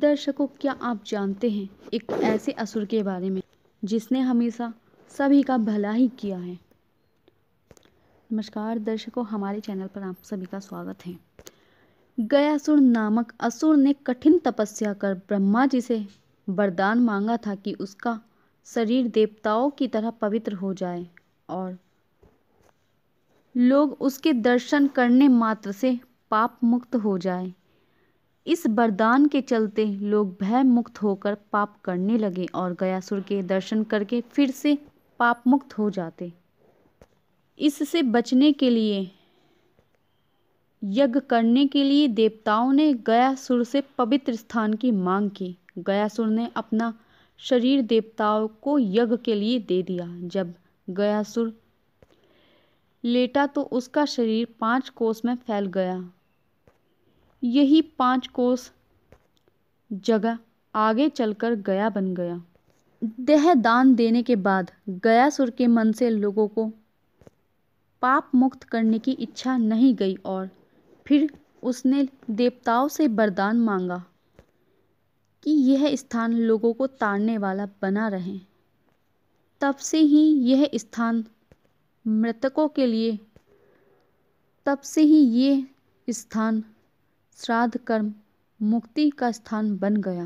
दर्शकों क्या आप जानते हैं एक ऐसे असुर के बारे में जिसने हमेशा सभी का भला ही किया है नमस्कार दर्शकों हमारे चैनल पर आप सभी का स्वागत है गयासुर नामक असुर ने कठिन तपस्या कर ब्रह्मा जी से वरदान मांगा था कि उसका शरीर देवताओं की तरह पवित्र हो जाए और लोग उसके दर्शन करने मात्र से पाप मुक्त हो जाए इस वरदान के चलते लोग भय मुक्त होकर पाप करने लगे और गयासुर के दर्शन करके फिर से पाप मुक्त हो जाते इससे बचने के लिए यज्ञ करने के लिए देवताओं ने गयासुर से पवित्र स्थान की मांग की गयासुर ने अपना शरीर देवताओं को यज्ञ के लिए दे दिया जब गयासुर लेटा तो उसका शरीर पांच कोस में फैल गया यही पाँच कोस जगह आगे चलकर गया बन गया देह दान देने के बाद गया सुर के मन से लोगों को पाप मुक्त करने की इच्छा नहीं गई और फिर उसने देवताओं से वरदान मांगा कि यह स्थान लोगों को ताड़ने वाला बना रहे तब से ही यह स्थान मृतकों के लिए तब से ही ये स्थान श्राद्ध कर्म मुक्ति का स्थान बन गया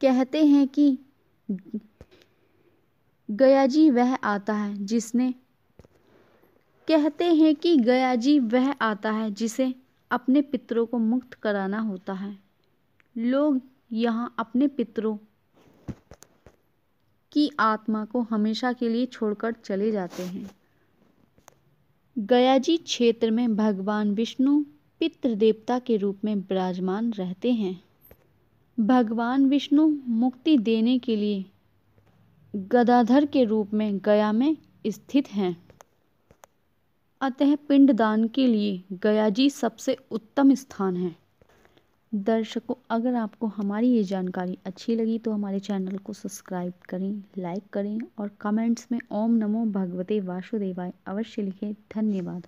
कहते हैं कि जी वह आता है जिसने कहते हैं कि गया जी वह आता है जिसे अपने पितरों को मुक्त कराना होता है लोग यहाँ अपने पितरों की आत्मा को हमेशा के लिए छोड़कर चले जाते हैं गया जी क्षेत्र में भगवान विष्णु पितृदेवता के रूप में विराजमान रहते हैं भगवान विष्णु मुक्ति देने के लिए गदाधर के रूप में गया में स्थित हैं अतः पिंडदान के लिए गया जी सबसे उत्तम स्थान है दर्शकों अगर आपको हमारी ये जानकारी अच्छी लगी तो हमारे चैनल को सब्सक्राइब करें लाइक करें और कमेंट्स में ओम नमो भगवते वासुदेवाय अवश्य लिखें धन्यवाद